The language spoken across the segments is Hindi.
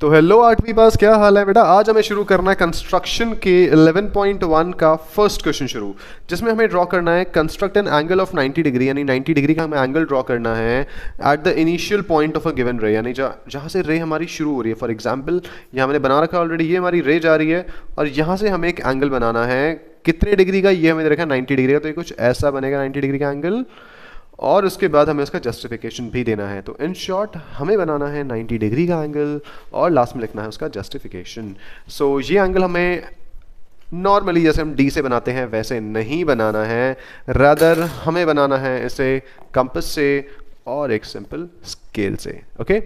तो हेलो आठवीं पास क्या हाल है बेटा आज हमें शुरू करना है कंस्ट्रक्शन के 11.1 का फर्स्ट क्वेश्चन शुरू जिसमें हमें ड्रॉ करना है construct an angle of 90 degree यानी 90 डिग्री का हमें एंगल ड्रॉ करना है at the initial point of a given ray यानी जहाँ से रे हमारी शुरू हो रही है फॉर एग्जाम्पल यहाँ मैंने बना रखा ऑलरेडी ये हमारी रे जा रही है और यहाँ से हमें एक एंगल बनाना है कितने डिग्री का ये हमें देखा नाइन्टी डिग्री का तो ये कुछ ऐसा बनेगा नाइन्टी डिग्री का एंगल और उसके बाद हमें उसका जस्टिफिकेशन भी देना है तो इन शॉर्ट हमें बनाना है 90 डिग्री का एंगल और लास्ट में लिखना है उसका जस्टिफिकेशन सो so, ये एंगल हमें नॉर्मली जैसे हम डी से बनाते हैं वैसे नहीं बनाना है रदर हमें बनाना है इसे कंपस से और एक सिंपल स्केल से ओके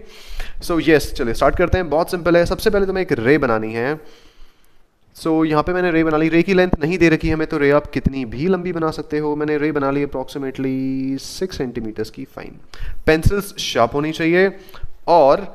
सो यस चलिए स्टार्ट करते हैं बहुत सिंपल है सबसे पहले तुम्हें एक रे बनानी है सो so, यहाँ पे मैंने रे बना ली रे की लेंथ नहीं दे रखी हमें तो रे आप कितनी भी लंबी बना सकते हो मैंने रे बना ली अप्रॉक्सीमेटली सिक्स सेंटीमीटर्स की फाइन पेंसिल्स शार्प होनी चाहिए और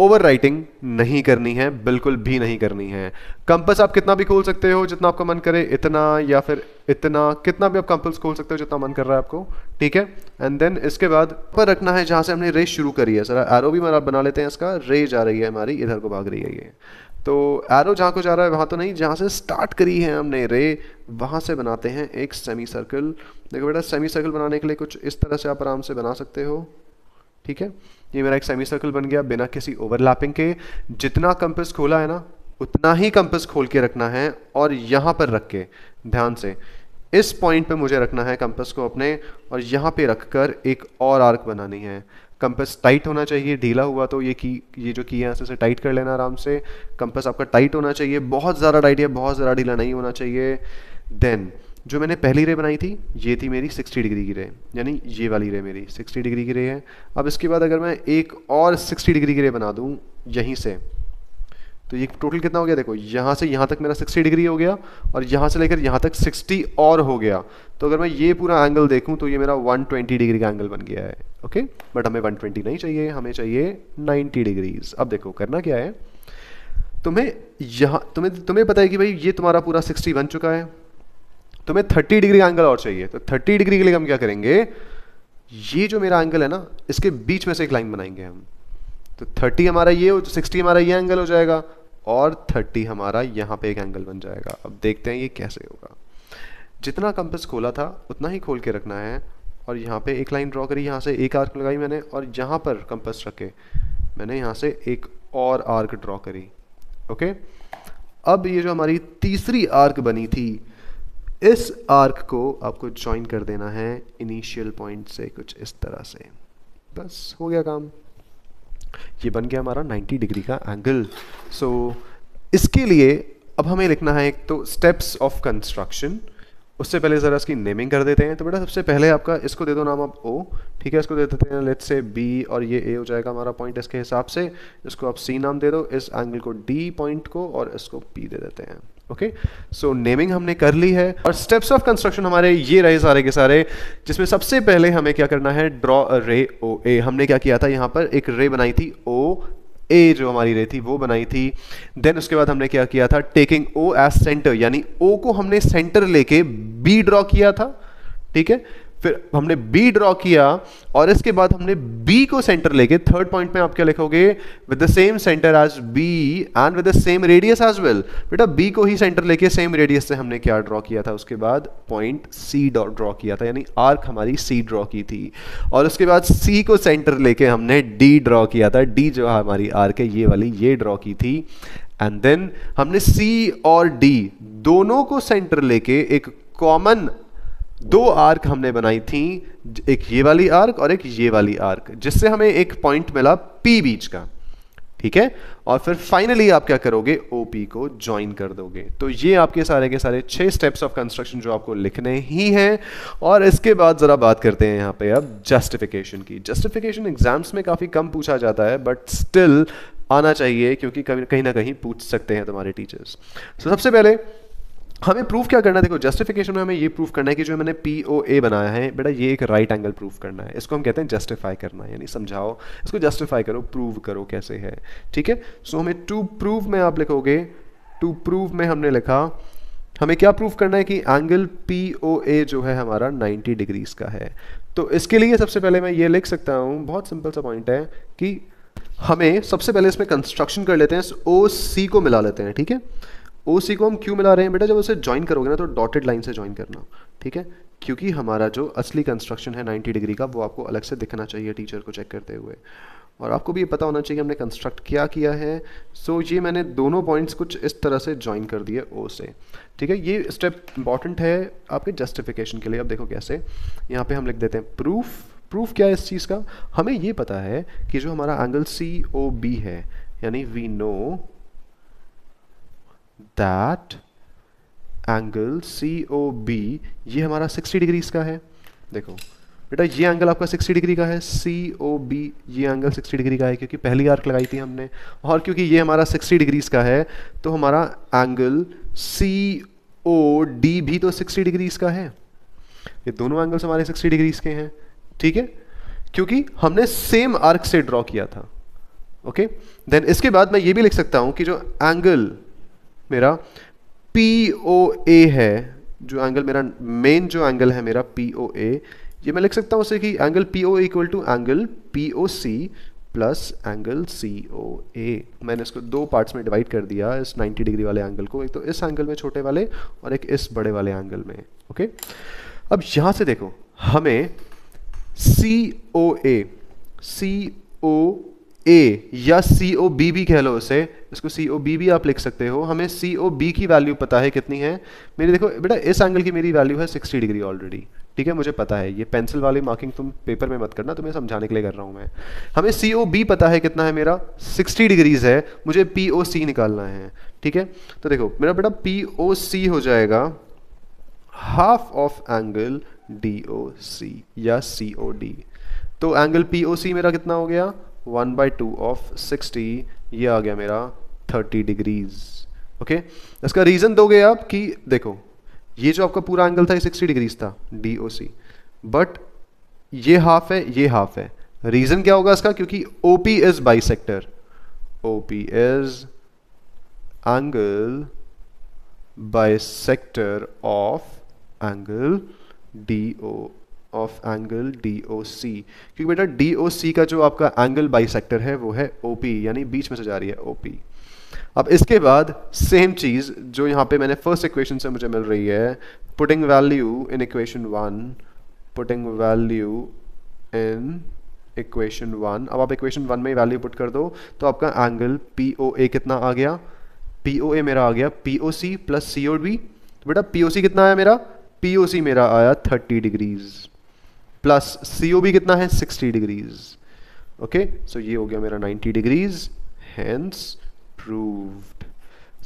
ओवर राइटिंग नहीं करनी है बिल्कुल भी नहीं करनी है कंपस आप कितना भी खोल सकते हो जितना आपका मन करे इतना या फिर इतना कितना भी आप कंपस खोल सकते हो जितना मन कर रहा है आपको ठीक है एंड देन इसके बाद पर रखना है जहां से हमने रेस शुरू करी है सर एरो भी हमारा बना लेते हैं इसका रे जा रही है हमारी इधर को भाग रही है ये तो एरो जहाँ को जा रहा है वहाँ तो नहीं जहाँ से स्टार्ट करी है हमने रे वहाँ से बनाते हैं एक सेमी सर्कल देखो बेटा सेमी सर्कल बनाने के लिए कुछ इस तरह से आप आराम से बना सकते हो ठीक है ये मेरा एक सेमी सर्कल बन गया बिना किसी ओवरलैपिंग के जितना कंपस खोला है ना उतना ही कंपस खोल के रखना है और यहाँ पर रख के ध्यान से इस पॉइंट पे मुझे रखना है कंपस को अपने और यहाँ पे रखकर एक और आर्क बनानी है कंपस टाइट होना चाहिए ढीला हुआ तो ये की ये जो की है ऐसे टाइट कर लेना आराम से कंपस आपका टाइट होना चाहिए बहुत ज़्यादा टाइट है बहुत ज़्यादा ढीला नहीं होना चाहिए देन जो मैंने पहली रे बनाई थी ये थी मेरी 60 डिग्री की रे यानी ये वाली रे मेरी 60 डिग्री की रे है अब इसके बाद अगर मैं एक और 60 डिग्री की रे बना दूँ यहीं से तो ये टोटल कितना हो गया देखो यहाँ से यहाँ तक मेरा 60 डिग्री हो गया और यहाँ से लेकर यहाँ तक 60 और हो गया तो अगर मैं ये पूरा एंगल देखूँ तो ये मेरा वन डिग्री का एंगल बन गया है ओके बट हमें वन नहीं चाहिए हमें चाहिए नाइन्टी डिग्रीज अब देखो करना क्या है तुम्हें यहाँ तुम्हें तुम्हें पता है कि भाई ये तुम्हारा पूरा सिक्सटी बन चुका है तुम्हें थर्टी डिग्री का एंगल और चाहिए तो थर्टी डिग्री के लिए हम क्या करेंगे ये जो मेरा एंगल है ना इसके बीच में से एक लाइन बनाएंगे हम तो थर्टी हमारा ये तो सिक्सटी हमारा ये एंगल हो जाएगा और थर्टी हमारा यहाँ पे एक एंगल बन जाएगा अब देखते हैं ये कैसे होगा जितना कंपस खोला था उतना ही खोल के रखना है और यहाँ पे एक लाइन ड्रॉ करी यहाँ से एक आर्क लगाई मैंने और यहाँ पर कंपस रखे मैंने यहाँ से एक और आर्क ड्रॉ करी ओके अब ये जो हमारी तीसरी आर्क बनी थी इस आर्क को आपको ज्वाइन कर देना है इनिशियल पॉइंट से कुछ इस तरह से बस हो गया काम ये बन गया हमारा 90 डिग्री का एंगल सो so, इसके लिए अब हमें लिखना है एक तो स्टेप्स ऑफ कंस्ट्रक्शन उससे पहले ज़रा इसकी नेमिंग कर देते हैं तो बेटा सबसे पहले आपका इसको दे दो नाम आप ओ ठीक है इसको दे देते हैं लेट्स से बी और ये ए हो जाएगा हमारा पॉइंट इसके हिसाब से इसको आप सी नाम दे दो इस एंगल को डी पॉइंट को और इसको पी दे देते हैं ओके सो नेमिंग हमने कर ली है और स्टेप्स ऑफ कंस्ट्रक्शन हमारे ये रहे सारे के सारे जिसमें सबसे पहले हमें क्या करना है ड्रॉ रे ओ ए हमने क्या किया था यहां पर एक रे बनाई थी ओ ए जो हमारी रे थी वो बनाई थी देन उसके बाद हमने क्या किया था टेकिंग ओ एज सेंटर यानी ओ को हमने सेंटर लेके बी ड्रॉ किया था ठीक है फिर हमने बी ड्रॉ किया और इसके बाद हमने बी को सेंटर लेके थर्ड पॉइंट में आप क्या लिखोगे with the same centre as B and with the same radius as well बेटा बी को ही सेंटर लेके सेम रेडियस से हमने क्या ड्रॉ किया था उसके बाद पॉइंट सी डॉट ड्रॉ किया था यानी आर्क हमारी सी ड्रॉ की थी और उसके बाद सी को सेंटर लेके हमने डी ड्रॉ किया था डी जो हमारी आर्क है ये वाली ये ड्रॉ की थी एंड देन हमने सी और डी दोनों को सेंटर लेके एक कॉमन दो आर्क हमने बनाई थी एक ये वाली आर्क और एक ये वाली आर्क जिससे हमें एक पॉइंट मिला पी बीच का ठीक है और फिर फाइनली आप क्या करोगे ओपी को ज्वाइन कर दोगे तो ये आपके सारे के सारे छह स्टेप्स ऑफ कंस्ट्रक्शन जो आपको लिखने ही हैं और इसके बाद ज़रा बात करते हैं यहां पे अब जस्टिफिकेशन की जस्टिफिकेशन एग्जाम्स में काफ़ी कम पूछा जाता है बट स्टिल आना चाहिए क्योंकि कहीं ना कहीं पूछ सकते हैं तुम्हारे टीचर्स तो सबसे पहले हमें प्रूफ क्या करना है देखो जस्टिफिकेशन में हमें ये प्रूफ करना है कि जो मैंने पी ओ ए बनाया है बेटा ये एक राइट एंगल प्रूफ करना है इसको हम कहते हैं जस्टिफाई करना है यानी समझाओ इसको जस्टिफाई करो प्रूव करो कैसे है ठीक है सो हमें टू प्रूव में आप लिखोगे टू प्रूव में हमने लिखा हमें क्या प्रूफ करना है कि एंगल पी ओ ए जो है हमारा नाइन्टी डिग्रीज का है तो इसके लिए सबसे पहले मैं ये लिख सकता हूँ बहुत सिंपल सा पॉइंट है कि हमें सबसे पहले इसमें कंस्ट्रक्शन कर लेते हैं ओ सी को मिला लेते हैं ठीक है ओ सी को हम क्यों मिला रहे हैं बेटा जब उसे ज्वाइन करोगे ना तो डॉटेड लाइन से ज्वाइन करना ठीक है क्योंकि हमारा जो असली कंस्ट्रक्शन है 90 डिग्री का वो आपको अलग से दिखना चाहिए टीचर को चेक करते हुए और आपको भी ये पता होना चाहिए हमने कंस्ट्रक्ट क्या किया है सो so, ये मैंने दोनों पॉइंट्स कुछ इस तरह से ज्वाइन कर दिए ओ से ठीक है ये स्टेप इंपॉर्टेंट है आपके जस्टिफिकेशन के लिए अब देखो कैसे यहाँ पे हम लिख देते हैं प्रूफ प्रूफ क्या है इस चीज़ का हमें ये पता है कि जो हमारा एंगल सी ओ बी है यानी we know that angle C O B ये हमारा 60 डिग्रीज का है देखो बेटा ये एंगल आपका 60 डिग्री का है सी ओ बी ये एंगल 60 डिग्री का है क्योंकि पहली आर्क लगाई थी हमने और क्योंकि ये हमारा 60 डिग्रीज का है तो हमारा एंगल सी ओ डी भी तो 60 डिग्रीज का है ये दोनों एंगल्स हमारे 60 डिग्रीज के हैं ठीक है क्योंकि हमने सेम आर्क से ड्रॉ किया था ओके okay? देन इसके बाद मैं ये भी लिख सकता हूं कि जो एंगल मेरा पी ओ ए है जो एंगल मेरा मेन जो एंगल है मेरा पी ओ ए ये मैं लिख सकता हूँ उसे कि angle P O equal to angle P O C plus angle C O A मैंने इसको दो पार्ट्स में डिवाइड कर दिया इस 90 डिग्री वाले एंगल को एक तो इस एंगल में छोटे वाले और एक इस बड़े वाले एंगल में ओके अब यहाँ से देखो हमें सी ओ ए सी ओ ए या सी ओ बी भी कह लो उसे इसको सी ओ बी भी आप लिख सकते हो हमें सी ओ बी की वैल्यू पता है कितनी है मेरी देखो बेटा इस एंगल की मेरी वैल्यू है 60 डिग्री ऑलरेडी ठीक है मुझे पता है ये पेंसिल वाली मार्किंग तुम पेपर में मत करना तुम्हें समझाने के लिए कर रहा हूँ मैं हमें सी ओ बी पता है कितना है मेरा 60 डिग्रीज है मुझे पी ओ सी निकालना है ठीक है तो देखो मेरा बेटा पी ओ सी हो जाएगा half of angle D O C या सी ओ डी तो एंगल पी ओ सी मेरा कितना हो गया one by two of sixty ये आ गया मेरा थर्टी डिग्रीज ओके इसका रीज़न दोगे आप कि देखो ये जो आपका पूरा एंगल था ये सिक्सटी डिग्रीज था डी ओ सी बट ये हाफ है ये हाफ है रीज़न क्या होगा इसका क्योंकि O P is bisector O P is angle bisector of angle D O of angle D O C क्योंकि बेटा डी ओ सी का जो आपका एंगल बाइसेक्टर है वो है ओ पी यानी बीच में से जा रही है ओ पी अब इसके बाद सेम चीज़ जो यहाँ पे मैंने फर्स्ट इक्वेशन से मुझे मिल रही है putting value in equation one putting value in equation one अब आप इक्वेशन वन में वैल्यू पुट कर दो तो आपका एंगल पी ओ ए कितना आ गया पी ओ ए मेरा आ गया P O C plus C O B तो बेटा पी ओ सी कितना आया मेरा पी ओ सी मेरा आया thirty degrees plus C O B कितना है 60 डिग्रीज ओके सो ये हो गया मेरा 90 degrees hence proved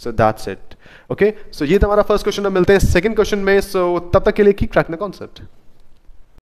so that's it okay so ये तुम्हारा फर्स्ट क्वेश्चन मिलते हैं सेकंड क्वेश्चन में सो so, तब तक के लिए की ट्रैक ना कॉन्सेप्ट